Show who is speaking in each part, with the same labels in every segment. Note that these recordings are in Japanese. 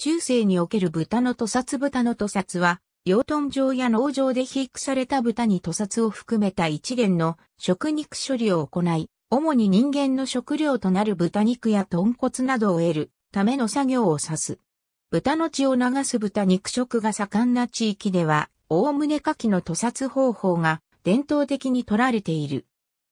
Speaker 1: 中世における豚の屠殺豚の屠殺は、養豚場や農場で飼育された豚に屠殺を含めた一元の食肉処理を行い、主に人間の食料となる豚肉や豚骨などを得るための作業を指す。豚の血を流す豚肉食が盛んな地域では、おおむね下記の屠殺方法が伝統的に取られている。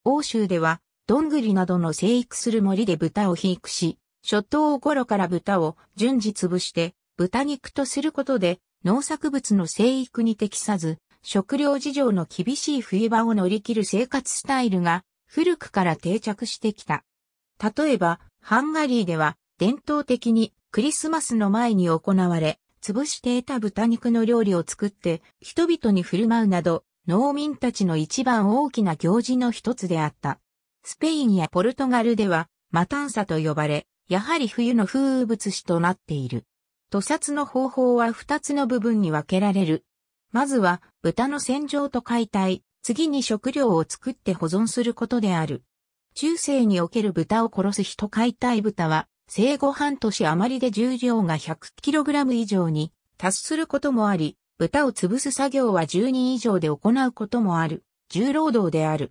Speaker 1: 欧州では、どんぐりなどの生育する森で豚を飼育し、初頭頃から豚を順次潰して豚肉とすることで農作物の生育に適さず、食料事情の厳しい冬場を乗り切る生活スタイルが古くから定着してきた。例えば、ハンガリーでは伝統的にクリスマスの前に行われ、潰して得た豚肉の料理を作って人々に振る舞うなど、農民たちの一番大きな行事の一つであった。スペインやポルトガルでは、マタンサと呼ばれ、やはり冬の風物詩となっている。屠殺の方法は二つの部分に分けられる。まずは、豚の洗浄と解体、次に食料を作って保存することである。中世における豚を殺す人解体豚は、生後半年余りで重量が 100kg 以上に達することもあり、豚を潰す作業は10人以上で行うこともある、重労働である。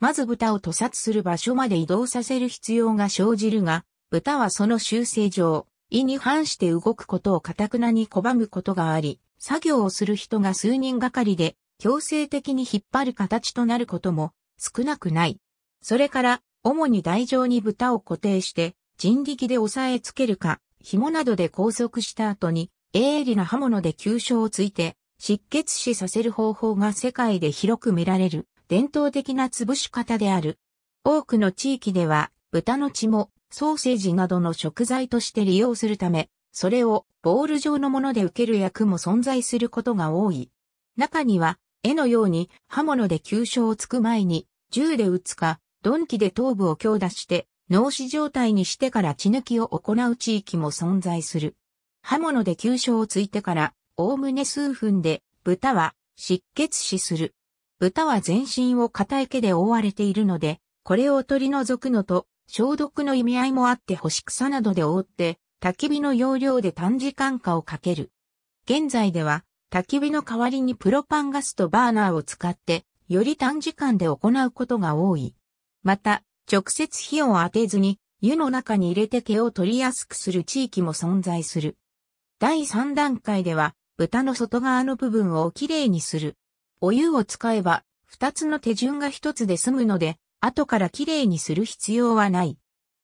Speaker 1: まず豚を屠殺する場所まで移動させる必要が生じるが、豚はその修正上、意に反して動くことを堅くなに拒むことがあり、作業をする人が数人がかりで強制的に引っ張る形となることも少なくない。それから、主に台上に豚を固定して人力で押さえつけるか、紐などで拘束した後に鋭利な刃物で急所をついて失血死させる方法が世界で広く見られる伝統的な潰し方である。多くの地域では豚の血もソーセージなどの食材として利用するため、それをボール状のもので受ける役も存在することが多い。中には、絵のように刃物で急所をつく前に、銃で撃つか、鈍器で頭部を強打して、脳死状態にしてから血抜きを行う地域も存在する。刃物で急所をついてから、おおむね数分で、豚は失血死する。豚は全身を硬い毛で覆われているので、これを取り除くのと消毒の意味合いもあって干し草などで覆って、焚き火の容量で短時間化をかける。現在では、焚き火の代わりにプロパンガスとバーナーを使って、より短時間で行うことが多い。また、直接火を当てずに、湯の中に入れて毛を取りやすくする地域も存在する。第3段階では、豚の外側の部分をきれいにする。お湯を使えば、二つの手順が一つで済むので、後からきれいにする必要はない。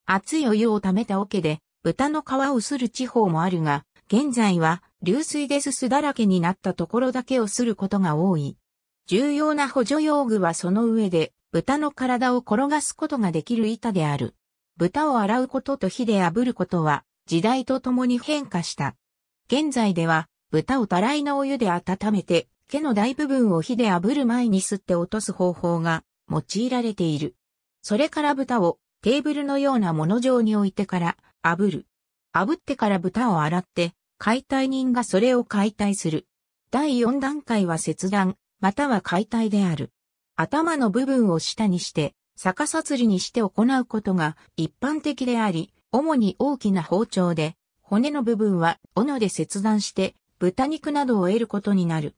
Speaker 1: 熱いお湯を溜めた桶で、豚の皮をする地方もあるが、現在は流水ですすだらけになったところだけをすることが多い。重要な補助用具はその上で、豚の体を転がすことができる板である。豚を洗うことと火で炙ることは、時代とともに変化した。現在では、豚をたらいのお湯で温めて、毛の大部分を火で炙る前に吸って落とす方法が用いられている。それから豚をテーブルのようなもの状に置いてから炙る。炙ってから豚を洗って、解体人がそれを解体する。第4段階は切断、または解体である。頭の部分を下にして、逆さ釣りにして行うことが一般的であり、主に大きな包丁で、骨の部分は斧で切断して、豚肉などを得ることになる。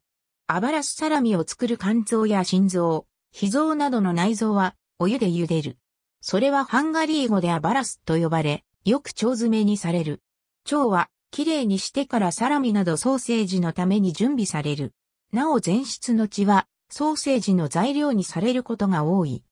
Speaker 1: アバラスサラミを作る肝臓や心臓、脾臓などの内臓はお湯で茹でる。それはハンガリー語でアバラスと呼ばれ、よく腸詰めにされる。腸は、きれいにしてからサラミなどソーセージのために準備される。なお前室の血は、ソーセージの材料にされることが多い。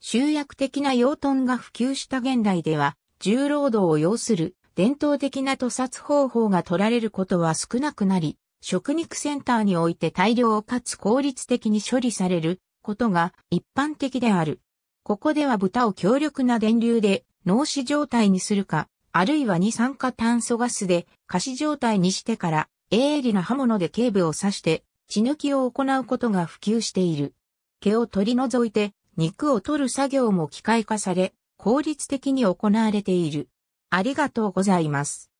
Speaker 1: 集約的な養豚が普及した現代では、重労働を要する伝統的な屠殺方法が取られることは少なくなり、食肉センターにおいて大量かつ効率的に処理されることが一般的である。ここでは豚を強力な電流で脳死状態にするか、あるいは二酸化炭素ガスで貸死状態にしてから鋭利な刃物で頸部を刺して血抜きを行うことが普及している。毛を取り除いて肉を取る作業も機械化され効率的に行われている。ありがとうございます。